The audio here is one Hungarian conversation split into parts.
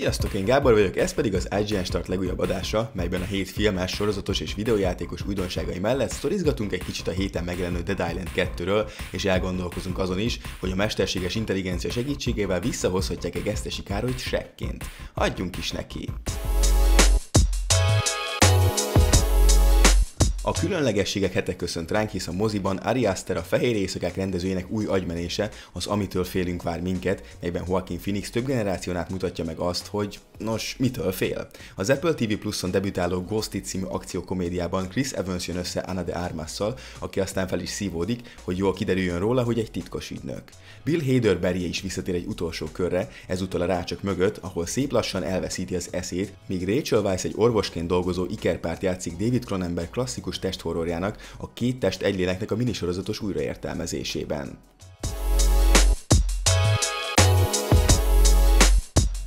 Sziasztok, én Gábor vagyok, ez pedig az IGN Start legújabb adása, melyben a hét filmes, sorozatos és videójátékos újdonságai mellett szorizgatunk egy kicsit a héten megjelenő Dead Island 2-ről, és elgondolkozunk azon is, hogy a mesterséges intelligencia segítségével visszahozhatják egy Gesztesi Károlyt sekként. Adjunk is neki! A különlegességek hete köszönt ránk, hisz a moziban Ari Aster a Fehér Éjszakák rendezőjének új agymenése, az Amitől félünk vár minket, melyben Joaquin Phoenix több generáción át mutatja meg azt, hogy nos, mitől fél. Az Apple TV Plus-on debütáló It című akciókomédiában Chris Evans jön össze Anna de armas aki aztán fel is szívódik, hogy jól kiderüljön róla, hogy egy titkos ügynök. Bill Hader berje is visszatér egy utolsó körre, ezúttal a rácsok mögött, ahol szép lassan elveszíti az eszét, míg Rachel Weisz egy orvosként dolgozó ikerpárt játszik David Cronenberg klasszikus test a két test egy léleknek a minisorozatos újraértelmezésében.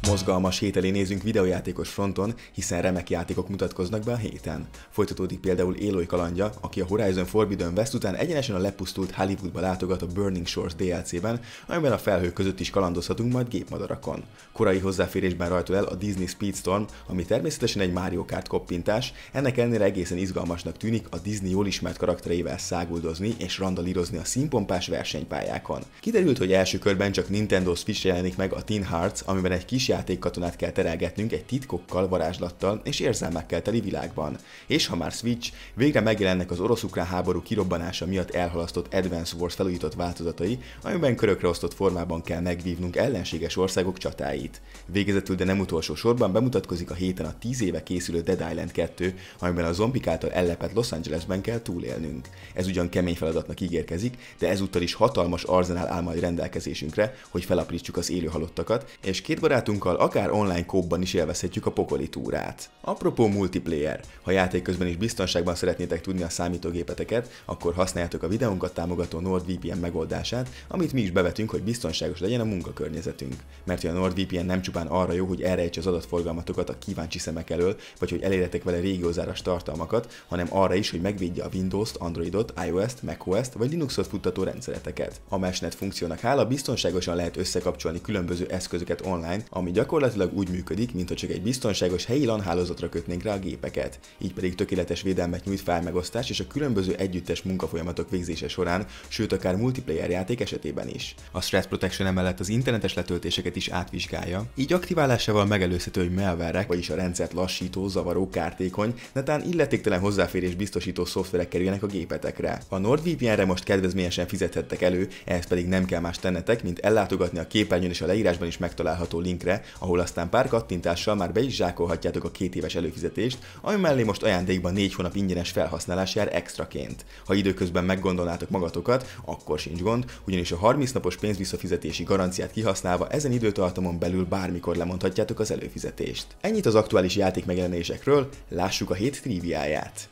Mozgalmas hét elé nézünk videojátékos fronton, hiszen remek játékok mutatkoznak be a héten. Folytatódik például Éloly kalandja, aki a Horizon Forbidden West után egyenesen a lepusztult Hollywoodba látogat a Burning Shores DLC-ben, amiben a felhők között is kalandozhatunk majd gépmadarakon. Korai hozzáférésben rajtul el a Disney Speedstorm, ami természetesen egy Mario Kart koppintás, ennek ellenére egészen izgalmasnak tűnik a Disney jól ismert karaktereivel száguldozni és randalírozni a színpompás versenypályákon. Kiderült, hogy első körben csak Nintendo Switch jelenik meg a Teen Hearts, amiben egy kis játékkatonát kell terelgetnünk egy titkokkal, varázslattal és érzelmekkel teli világban. És ha már Switch, végre megjelennek az orosz-ukrán háború kirobbanása miatt elhalasztott Advance Wars felújított változatai, amiben körökre osztott formában kell megvívnunk ellenséges országok csatáit. Végezetül, de nem utolsó sorban bemutatkozik a héten a 10 éve készülő Dead Island 2, amiben a zombik által ellepett Los Angelesben kell túlélnünk. Ez ugyan kemény feladatnak ígérkezik, de ezúttal is hatalmas arzenál áll majd rendelkezésünkre, hogy felaprítsuk az élő halottakat, és két barátunk barátunkkal akár online kóban is élvezhetjük a pokoli túrát. Apropó multiplayer, ha játék közben is biztonságban szeretnétek tudni a számítógépeteket, akkor használjátok a videónkat támogató NordVPN megoldását, amit mi is bevetünk, hogy biztonságos legyen a munkakörnyezetünk. Mert hogy a NordVPN nem csupán arra jó, hogy elrejtse az adatforgalmatokat a kíváncsi szemek elől, vagy hogy elérjetek vele régiózáras tartalmakat, hanem arra is, hogy megvédje a Windows-t, Androidot, iOS-t, macOS-t vagy Linux-ot futtató rendszereteket. A mesnet funkciónak hála biztonságosan lehet összekapcsolni különböző eszközöket online, ami gyakorlatilag úgy működik, mintha csak egy biztonságos helyi LAN hálózatra kötnénk rá a gépeket, így pedig tökéletes védelmet nyújt megosztás és a különböző együttes munkafolyamatok végzése során, sőt akár multiplayer játék esetében is. A Stress Protection emellett az internetes letöltéseket is átvizsgálja, így aktiválásával megelőzhető, hogy malware vagyis a rendszert lassító, zavaró, kártékony, netán illetéktelen hozzáférés biztosító szoftverek kerüljenek a gépetekre. A NordVPN-re most kedvezményesen fizethettek elő, ehhez pedig nem kell más tennetek, mint ellátogatni a képernyőn és a leírásban is megtalálható linkre, ahol aztán pár kattintással már be is zsákolhatjátok a két éves előfizetést, ami mellé most ajándékban 4 hónap ingyenes felhasználás jár extraként. Ha időközben meggondolnátok magatokat, akkor sincs gond, ugyanis a 30 napos pénzvisszafizetési garanciát kihasználva ezen időtartamon belül bármikor lemondhatjátok az előfizetést. Ennyit az aktuális játék megjelenésekről, lássuk a hét triviáját.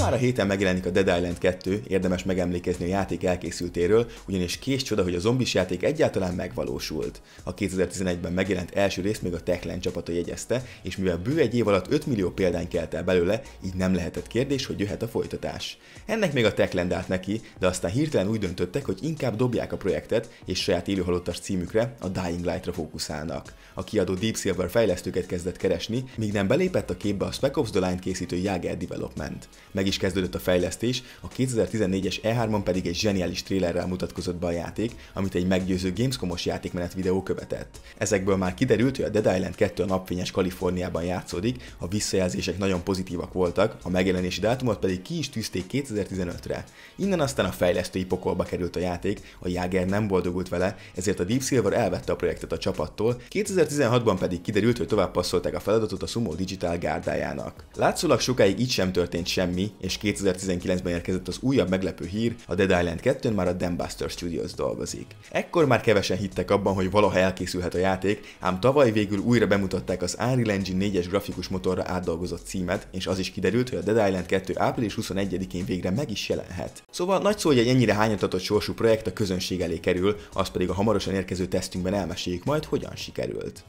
már a héten megjelenik a Dead Island 2, érdemes megemlékezni a játék elkészültéről, ugyanis kés csoda, hogy a zombis játék egyáltalán megvalósult. A 2011-ben megjelent első részt még a Techland csapata jegyezte, és mivel bő egy év alatt 5 millió példány kelt el belőle, így nem lehetett kérdés, hogy jöhet a folytatás. Ennek még a Techland állt neki, de aztán hirtelen úgy döntöttek, hogy inkább dobják a projektet, és saját élőhalottas címükre, a Dying Light-ra fókuszálnak. A kiadó Deep Silver fejlesztőket kezdett keresni, míg nem belépett a képbe a Spec Ops The Line készítő Jager Development. Meg is kezdődött a fejlesztés, a 2014-es E3-on pedig egy zseniális trélerrel mutatkozott be a játék, amit egy meggyőző Gamescomos játékmenet videó követett. Ezekből már kiderült, hogy a Dead Island 2 a napfényes Kaliforniában játszódik, a visszajelzések nagyon pozitívak voltak, a megjelenési dátumot pedig ki is tűzték 2015-re. Innen aztán a fejlesztői pokolba került a játék, a Jager nem boldogult vele, ezért a Deep Silver elvette a projektet a csapattól, 2016-ban pedig kiderült, hogy tovább passzolták a feladatot a Sumo Digital gárdájának. Látszólag sokáig itt sem történt semmi, és 2019-ben érkezett az újabb meglepő hír, a Dead Island 2-n már a Dambuster Studios dolgozik. Ekkor már kevesen hittek abban, hogy valaha elkészülhet a játék, ám tavaly végül újra bemutatták az Unreal Engine 4-es grafikus motorra átdolgozott címet, és az is kiderült, hogy a Dead Island 2 április 21-én végre meg is jelenhet. Szóval nagy szó, hogy egy ennyire hányatatott sorsú projekt a közönség elé kerül, az pedig a hamarosan érkező tesztünkben elmeséljük majd, hogyan sikerült.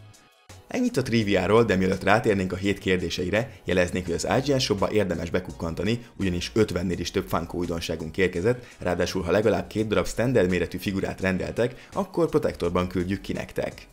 Ennyit a triviáról, de mielőtt rátérnénk a hét kérdéseire, jeleznék, hogy az IGN shopba érdemes bekukkantani, ugyanis 50-nél is több Funko újdonságunk érkezett, ráadásul ha legalább két darab standard méretű figurát rendeltek, akkor protektorban küldjük ki nektek.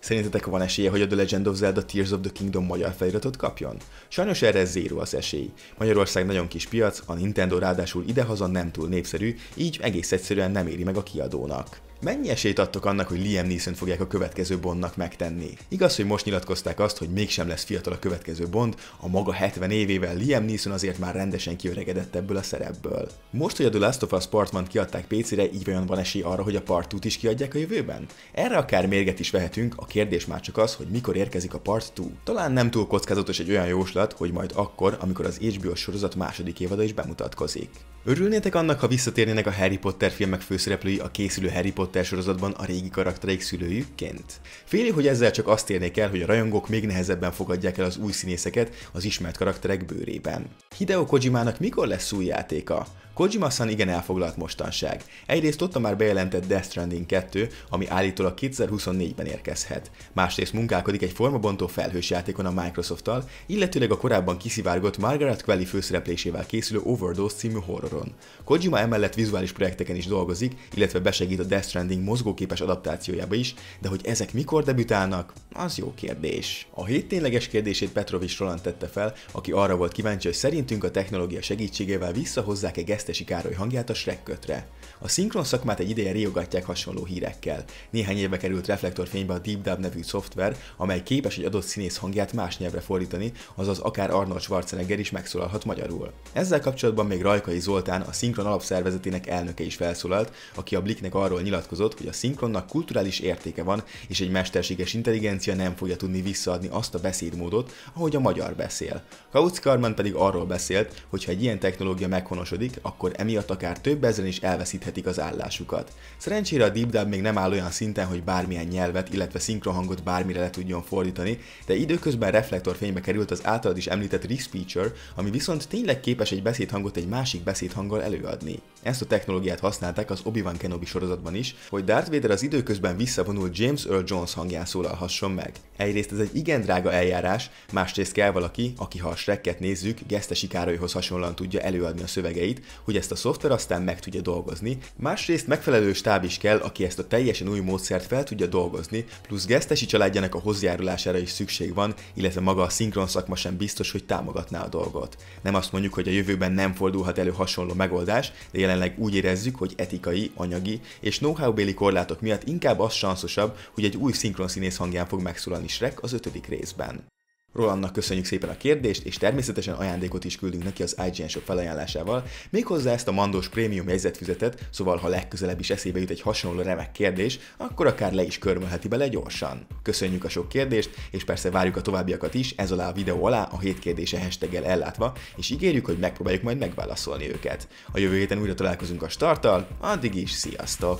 Szerintetek van esélye, hogy a The Legend of Zelda Tears of the Kingdom magyar feliratot kapjon? Sajnos erre zéró az esély. Magyarország nagyon kis piac, a Nintendo ráadásul idehaza nem túl népszerű, így egész egyszerűen nem éri meg a kiadónak. Mennyi esélyt adtok annak, hogy Liam Neeson fogják a következő Bondnak megtenni? Igaz, hogy most nyilatkozták azt, hogy mégsem lesz fiatal a következő Bond, a maga 70 évével Liam Neeson azért már rendesen kiöregedett ebből a szerepből. Most, hogy a The Last of Us Part kiadták PC-re, így vajon van esély arra, hogy a Part 2-t is kiadják a jövőben? Erre akár mérget is vehetünk, a kérdés már csak az, hogy mikor érkezik a Part 2. Talán nem túl kockázatos egy olyan jóslat, hogy majd akkor, amikor az HBO sorozat második évada is bemutatkozik. Örülnétek annak, ha visszatérnének a Harry Potter filmek főszereplői a készülő Harry Potter sorozatban a régi karaktereik szülőjükként? Féli, hogy ezzel csak azt érnék el, hogy a rajongók még nehezebben fogadják el az új színészeket az ismert karakterek bőrében. Hideo Kojimának mikor lesz új játéka? Kojima-san igen elfoglalt mostanság. Egyrészt ott a már bejelentett Death Stranding 2, ami állítólag 2024-ben érkezhet. Másrészt munkálkodik egy formabontó felhős játékon a Microsofttal, illetőleg a korábban kiszivárgott Margaret Qualley főszereplésével készülő Overdose című horroron. Kojima emellett vizuális projekteken is dolgozik, illetve besegít a Death Stranding mozgóképes adaptációjába is, de hogy ezek mikor debütálnak, az jó kérdés. A hét tényleges kérdését Petrovics Roland tette fel, aki arra volt kíváncsi, hogy szerintünk a technológia segítségével visszahozzák-e Keresztesi Károly hangját a Shrek kötre. A szinkron szakmát egy ideje riogatják hasonló hírekkel. Néhány éve került reflektorfénybe a Deep Dub nevű szoftver, amely képes egy adott színész hangját más nyelvre fordítani, azaz akár Arnold Schwarzenegger is megszólalhat magyarul. Ezzel kapcsolatban még Rajkai Zoltán, a szinkron alapszervezetének elnöke is felszólalt, aki a Bliknek arról nyilatkozott, hogy a szinkronnak kulturális értéke van, és egy mesterséges intelligencia nem fogja tudni visszaadni azt a beszédmódot, ahogy a magyar beszél. Kautz Karman pedig arról beszélt, hogy ha egy ilyen technológia meghonosodik, a akkor emiatt akár több ezeren is elveszíthetik az állásukat. Szerencsére a Deep Dub még nem áll olyan szinten, hogy bármilyen nyelvet, illetve szinkronhangot bármire le tudjon fordítani, de időközben reflektorfénybe került az általad is említett Risk Feature, ami viszont tényleg képes egy beszédhangot egy másik beszédhanggal előadni. Ezt a technológiát használták az Obi-Wan Kenobi sorozatban is, hogy Darth Vader az időközben visszavonult James Earl Jones hangján szólalhasson meg. Egyrészt ez egy igen drága eljárás, másrészt kell valaki, aki ha a Shreket nézzük, Gesztesi Károlyhoz hasonlóan tudja előadni a szövegeit, hogy ezt a szoftver aztán meg tudja dolgozni, másrészt megfelelő stáb is kell, aki ezt a teljesen új módszert fel tudja dolgozni, plusz gesztesi családjának a hozzájárulására is szükség van, illetve maga a szinkron szakma sem biztos, hogy támogatná a dolgot. Nem azt mondjuk, hogy a jövőben nem fordulhat elő hasonló megoldás, de jelenleg úgy érezzük, hogy etikai, anyagi és know-how béli korlátok miatt inkább az sanszosabb, hogy egy új színész hangján fog megszólalni Shrek az ötödik részben. Rolandnak köszönjük szépen a kérdést, és természetesen ajándékot is küldünk neki az IGN Shop felajánlásával, méghozzá ezt a Mandós Prémium jegyzetfüzetet, szóval ha legközelebb is eszébe jut egy hasonló remek kérdés, akkor akár le is körmölheti bele gyorsan. Köszönjük a sok kérdést, és persze várjuk a továbbiakat is, ez alá a videó alá a hét kérdése hashtaggel ellátva, és ígérjük, hogy megpróbáljuk majd megválaszolni őket. A jövő héten újra találkozunk a starttal, addig is sziasztok!